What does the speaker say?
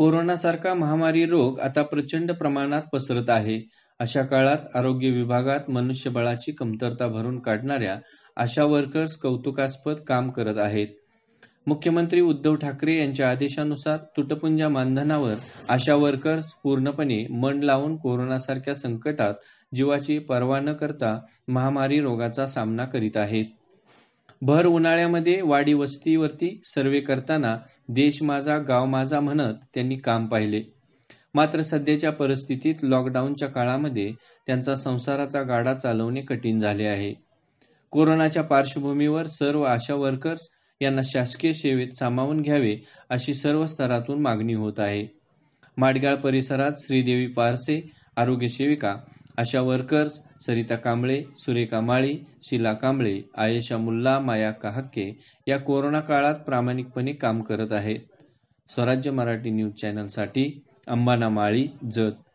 कोरोनासारखा महामारी रोग आता प्रचंड प्रमाणात पसरत आहे अशा काळात आरोग्य विभागात मनुष्यबळाची कमतरता भरून काढणाऱ्या आशा वर्कर्स कौतुकास्पद काम करत आहेत मुख्यमंत्री उद्धव ठाकरे यांच्या आदेशानुसार तुटपुंजा मानधनावर आशा वर्कर्स पूर्णपणे मन लावून कोरोनासारख्या संकटात जीवाची पर्वा न करता महामारी रोगाचा सामना करीत आहेत भर उन्हाळ्यामध्ये वाडी वस्तीवरती सर्वे करताना देश माझा गाव माझा म्हणत त्यांनी काम पाहिले मात्र सध्याच्या परिस्थितीत लॉकडाऊनच्या काळामध्ये त्यांचा संसाराचा गाडा चालवणे कठीण झाले आहे कोरोनाच्या पार्श्वभूमीवर सर्व आशा वर्कर्स यांना शासकीय सेवेत सामावून घ्यावे अशी सर्व स्तरातून मागणी होत आहे माडगाळ परिसरात श्रीदेवी पारसे आरोग्य सेविका आशा वर्कर्स सरिता कांबळे सुरेखा माळी शिला कांबळे आयेशा मुल्ला माया काहक्के या कोरोना काळात प्रामाणिकपणे काम करत आहेत स्वराज्य मराठी न्यूज चॅनलसाठी अंबाना माळी जत